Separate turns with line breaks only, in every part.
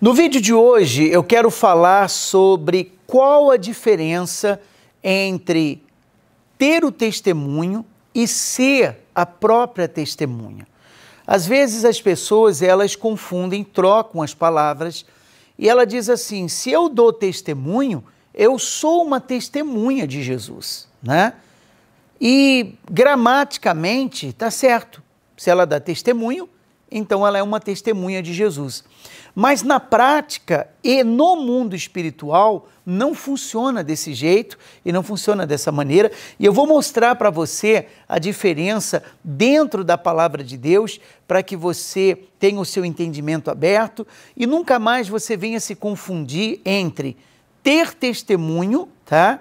No vídeo de hoje eu quero falar sobre qual a diferença entre ter o testemunho e ser a própria testemunha. Às vezes as pessoas elas confundem, trocam as palavras e ela diz assim: se eu dou testemunho, eu sou uma testemunha de Jesus, né? E gramaticamente está certo. Se ela dá testemunho, então ela é uma testemunha de Jesus. Mas na prática e no mundo espiritual não funciona desse jeito e não funciona dessa maneira. E eu vou mostrar para você a diferença dentro da palavra de Deus para que você tenha o seu entendimento aberto e nunca mais você venha se confundir entre ter testemunho, tá?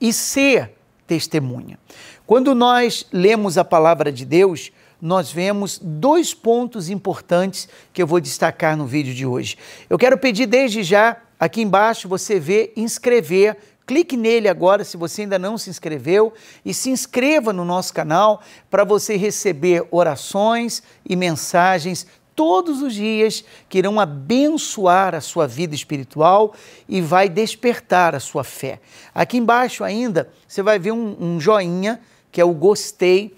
E ser testemunha. Quando nós lemos a palavra de Deus, nós vemos dois pontos importantes que eu vou destacar no vídeo de hoje. Eu quero pedir desde já, aqui embaixo você vê inscrever, clique nele agora se você ainda não se inscreveu e se inscreva no nosso canal para você receber orações e mensagens todos os dias que irão abençoar a sua vida espiritual e vai despertar a sua fé. Aqui embaixo ainda você vai ver um, um joinha que é o gostei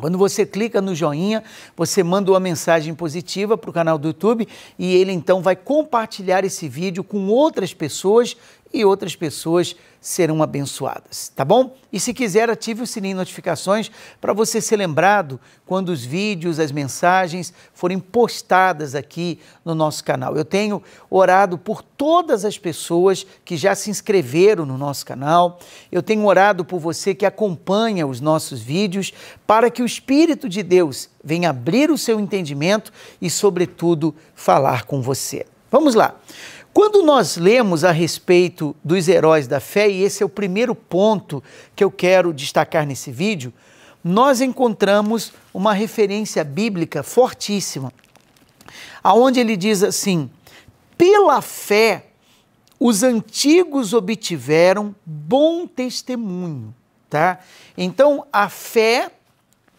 quando você clica no joinha, você manda uma mensagem positiva para o canal do YouTube e ele então vai compartilhar esse vídeo com outras pessoas e outras pessoas serão abençoadas, tá bom? E se quiser, ative o sininho de notificações para você ser lembrado quando os vídeos, as mensagens forem postadas aqui no nosso canal. Eu tenho orado por todas as pessoas que já se inscreveram no nosso canal. Eu tenho orado por você que acompanha os nossos vídeos para que o espírito de Deus venha abrir o seu entendimento e, sobretudo, falar com você. Vamos lá. Quando nós lemos a respeito dos heróis da fé, e esse é o primeiro ponto que eu quero destacar nesse vídeo, nós encontramos uma referência bíblica fortíssima, aonde ele diz assim: pela fé os antigos obtiveram bom testemunho, tá? Então a fé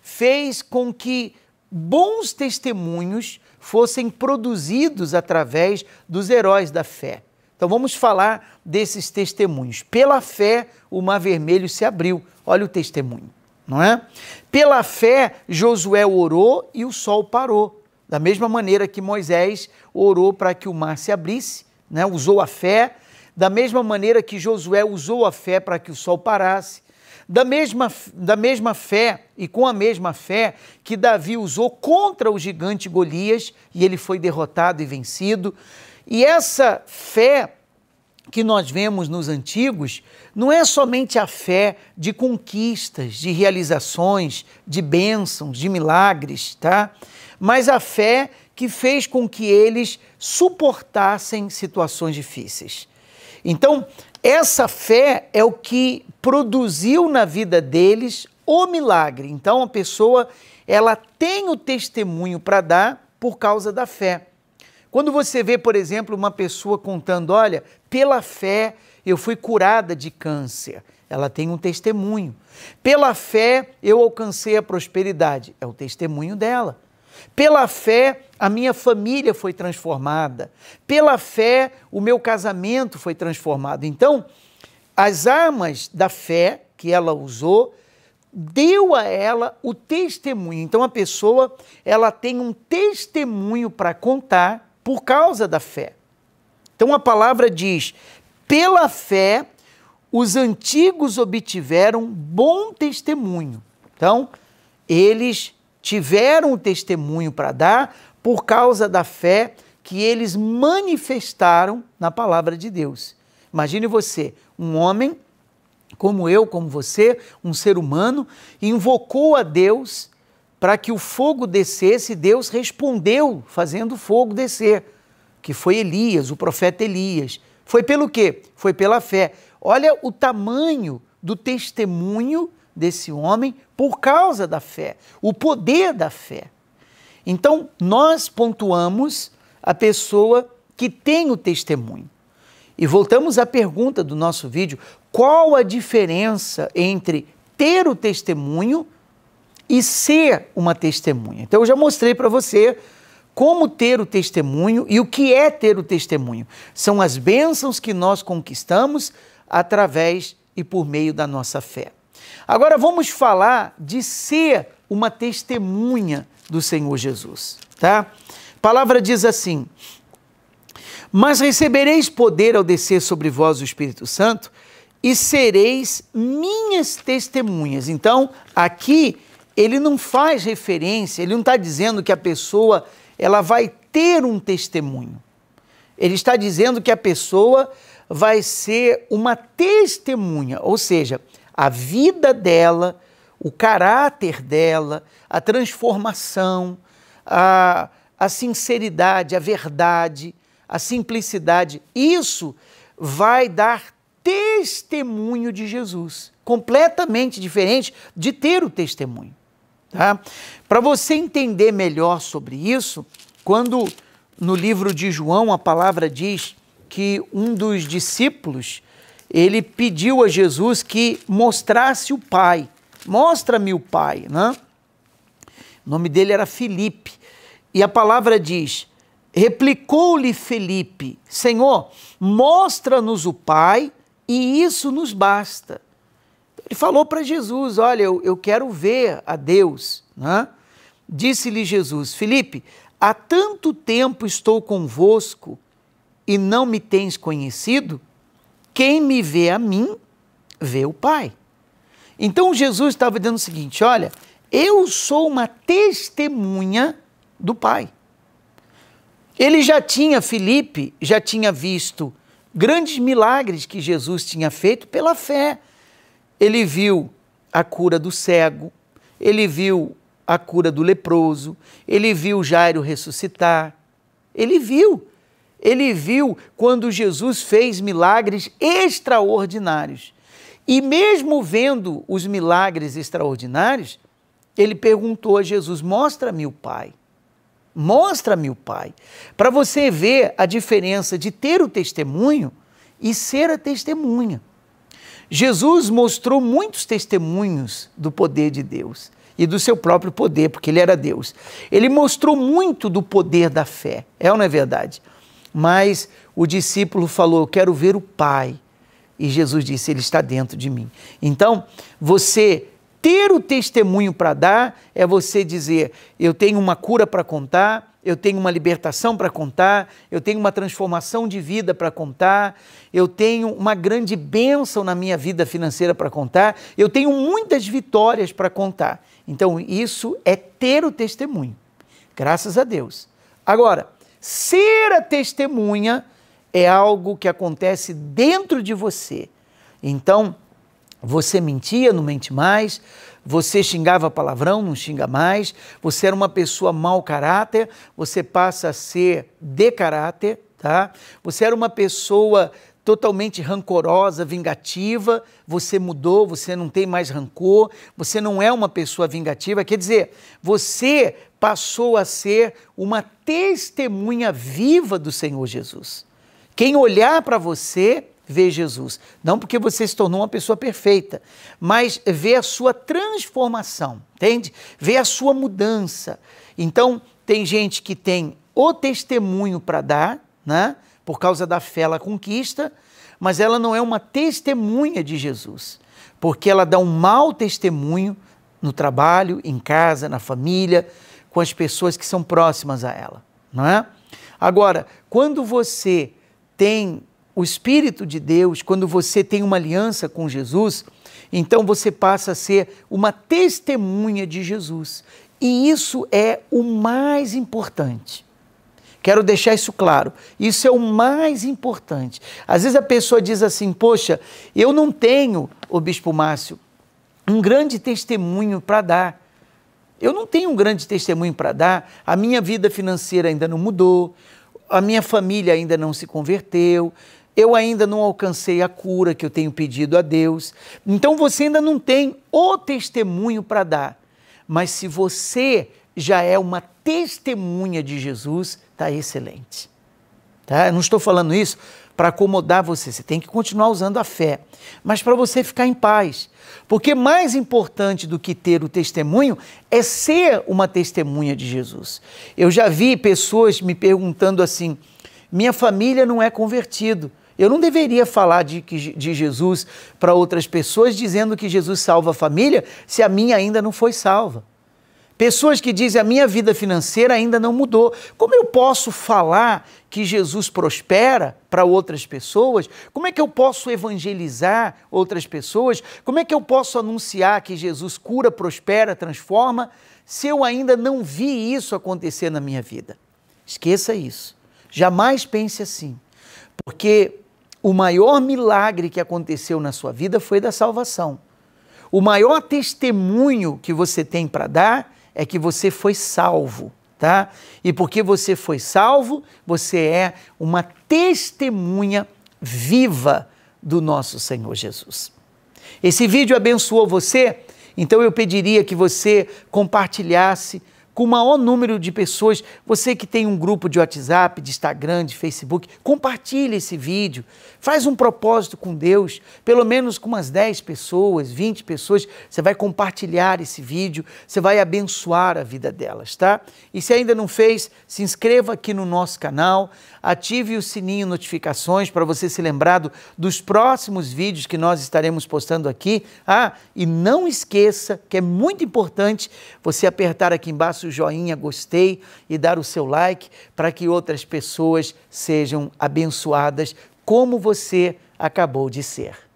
fez com que bons testemunhos fossem produzidos através dos heróis da fé. Então vamos falar desses testemunhos. Pela fé, o mar vermelho se abriu. Olha o testemunho, não é? Pela fé, Josué orou e o sol parou. Da mesma maneira que Moisés orou para que o mar se abrisse, né? usou a fé. Da mesma maneira que Josué usou a fé para que o sol parasse da mesma, da mesma fé e com a mesma fé que Davi usou contra o gigante Golias, e ele foi derrotado e vencido. E essa fé que nós vemos nos antigos não é somente a fé de conquistas, de realizações, de bênçãos, de milagres, tá? Mas a fé que fez com que eles suportassem situações difíceis. Então, essa fé é o que produziu na vida deles o milagre. Então a pessoa ela tem o testemunho para dar por causa da fé. Quando você vê, por exemplo, uma pessoa contando, olha, pela fé eu fui curada de câncer, ela tem um testemunho. Pela fé eu alcancei a prosperidade, é o testemunho dela. Pela fé, a minha família foi transformada. Pela fé, o meu casamento foi transformado. Então, as armas da fé que ela usou deu a ela o testemunho. Então a pessoa, ela tem um testemunho para contar por causa da fé. Então a palavra diz: "Pela fé os antigos obtiveram bom testemunho". Então, eles tiveram o testemunho para dar por causa da fé que eles manifestaram na palavra de Deus. Imagine você, um homem como eu, como você, um ser humano, invocou a Deus para que o fogo descesse, Deus respondeu fazendo o fogo descer, que foi Elias, o profeta Elias. Foi pelo quê? Foi pela fé. Olha o tamanho do testemunho desse homem por causa da fé, o poder da fé. Então, nós pontuamos a pessoa que tem o testemunho. E voltamos à pergunta do nosso vídeo: qual a diferença entre ter o testemunho e ser uma testemunha? Então, eu já mostrei para você como ter o testemunho e o que é ter o testemunho. São as bênçãos que nós conquistamos através e por meio da nossa fé. Agora vamos falar de ser uma testemunha do Senhor Jesus, tá? A palavra diz assim: Mas recebereis poder ao descer sobre vós o Espírito Santo e sereis minhas testemunhas. Então, aqui ele não faz referência, ele não está dizendo que a pessoa ela vai ter um testemunho. Ele está dizendo que a pessoa vai ser uma testemunha, ou seja, a vida dela, o caráter dela, a transformação, a, a sinceridade, a verdade, a simplicidade. Isso vai dar testemunho de Jesus, completamente diferente de ter o testemunho. Tá? Para você entender melhor sobre isso, quando no livro de João a palavra diz que um dos discípulos ele pediu a Jesus que mostrasse o Pai. Mostra-me o Pai, né? O nome dele era Felipe. E a palavra diz: Replicou-lhe Felipe: Senhor, mostra-nos o Pai e isso nos basta. Ele falou para Jesus: Olha, eu, eu, quero ver a Deus. Né? Disse-lhe Jesus: Felipe, há tanto tempo estou convosco e não me tens conhecido? Quem me vê a mim, vê o Pai. Então Jesus estava dizendo o seguinte: olha, eu sou uma testemunha do Pai. Ele já tinha, Felipe, já tinha visto grandes milagres que Jesus tinha feito pela fé. Ele viu a cura do cego, ele viu a cura do leproso, ele viu Jairo ressuscitar, ele viu ele viu quando Jesus fez milagres extraordinários. E mesmo vendo os milagres extraordinários, ele perguntou a Jesus: Mostra-me o Pai. Mostra-me o Pai. Para você ver a diferença de ter o testemunho e ser a testemunha. Jesus mostrou muitos testemunhos do poder de Deus e do seu próprio poder, porque ele era Deus. Ele mostrou muito do poder da fé. É ou não é verdade? Mas o discípulo falou: Eu quero ver o Pai. E Jesus disse: Ele está dentro de mim. Então, você ter o testemunho para dar é você dizer: Eu tenho uma cura para contar, eu tenho uma libertação para contar, eu tenho uma transformação de vida para contar, eu tenho uma grande bênção na minha vida financeira para contar, eu tenho muitas vitórias para contar. Então, isso é ter o testemunho. Graças a Deus. Agora, Ser a testemunha é algo que acontece dentro de você. Então, você mentia, não mente mais. Você xingava palavrão, não xinga mais. Você era uma pessoa mau caráter, você passa a ser de caráter, tá? Você era uma pessoa totalmente rancorosa, vingativa, você mudou, você não tem mais rancor, você não é uma pessoa vingativa. Quer dizer, você passou a ser uma testemunha viva do Senhor Jesus. Quem olhar para você vê Jesus. Não porque você se tornou uma pessoa perfeita, mas vê a sua transformação, entende? Vê a sua mudança. Então, tem gente que tem o testemunho para dar, né? por causa da fé ela conquista, mas ela não é uma testemunha de Jesus, porque ela dá um mau testemunho no trabalho, em casa, na família, com as pessoas que são próximas a ela, não é? Agora, quando você tem o Espírito de Deus, quando você tem uma aliança com Jesus, então você passa a ser uma testemunha de Jesus. E isso é o mais importante. Quero deixar isso claro. Isso é o mais importante. Às vezes a pessoa diz assim: Poxa, eu não tenho, o Bispo Márcio, um grande testemunho para dar. Eu não tenho um grande testemunho para dar. A minha vida financeira ainda não mudou. A minha família ainda não se converteu. Eu ainda não alcancei a cura que eu tenho pedido a Deus. Então você ainda não tem o testemunho para dar. Mas se você já é uma testemunha de Jesus, está excelente. Tá? Eu não estou falando isso para acomodar você, você tem que continuar usando a fé, mas para você ficar em paz. Porque mais importante do que ter o testemunho é ser uma testemunha de Jesus. Eu já vi pessoas me perguntando assim: minha família não é convertido. Eu não deveria falar de, de Jesus para outras pessoas dizendo que Jesus salva a família se a minha ainda não foi salva. Pessoas que dizem a minha vida financeira ainda não mudou. Como eu posso falar que Jesus prospera para outras pessoas? Como é que eu posso evangelizar outras pessoas? Como é que eu posso anunciar que Jesus cura, prospera, transforma, se eu ainda não vi isso acontecer na minha vida? Esqueça isso. Jamais pense assim. Porque o maior milagre que aconteceu na sua vida foi da salvação. O maior testemunho que você tem para dar é que você foi salvo, tá? E porque você foi salvo, você é uma testemunha viva do nosso Senhor Jesus. Esse vídeo abençoou você? Então eu pediria que você compartilhasse com o maior número de pessoas. Você que tem um grupo de WhatsApp, de Instagram, de Facebook, compartilhe esse vídeo. Faz um propósito com Deus, pelo menos com umas 10 pessoas, 20 pessoas. Você vai compartilhar esse vídeo, você vai abençoar a vida delas, tá? E se ainda não fez, se inscreva aqui no nosso canal, ative o sininho notificações para você ser lembrado dos próximos vídeos que nós estaremos postando aqui. Ah, e não esqueça que é muito importante você apertar aqui embaixo joinha, gostei e dar o seu like para que outras pessoas sejam abençoadas como você acabou de ser.